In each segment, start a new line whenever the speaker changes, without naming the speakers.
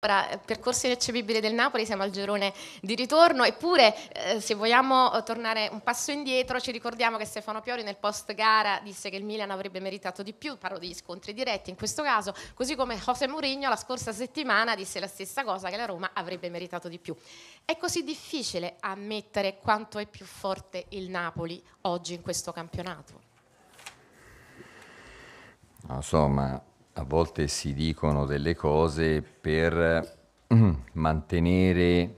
Ora, eh, percorso irrecepibile del Napoli, siamo al girone di ritorno, eppure eh, se vogliamo eh, tornare un passo indietro ci ricordiamo che Stefano Piori nel post gara disse che il Milan avrebbe meritato di più, parlo degli scontri diretti in questo caso, così come José Mourinho la scorsa settimana disse la stessa cosa che la Roma avrebbe meritato di più. È così difficile ammettere quanto è più forte il Napoli oggi in questo campionato?
Insomma, a volte si dicono delle cose per mm, mantenere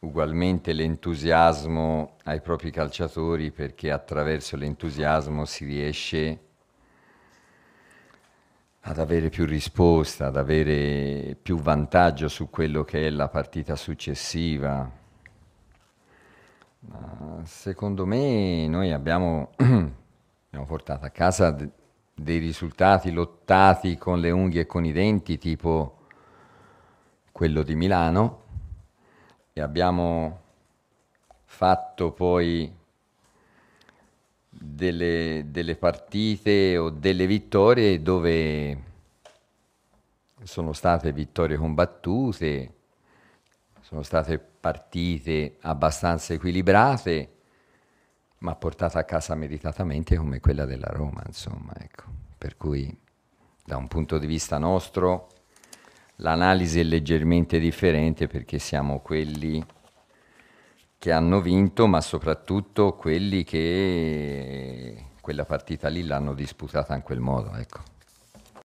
ugualmente l'entusiasmo ai propri calciatori perché attraverso l'entusiasmo si riesce ad avere più risposta, ad avere più vantaggio su quello che è la partita successiva. Ma secondo me noi abbiamo, abbiamo portato a casa dei risultati lottati con le unghie e con i denti, tipo quello di Milano, e abbiamo fatto poi delle, delle partite o delle vittorie dove sono state vittorie combattute, sono state partite abbastanza equilibrate ma portata a casa meritatamente come quella della Roma, insomma, ecco. Per cui da un punto di vista nostro l'analisi è leggermente differente perché siamo quelli che hanno vinto, ma soprattutto quelli che quella partita lì l'hanno disputata in quel modo, ecco.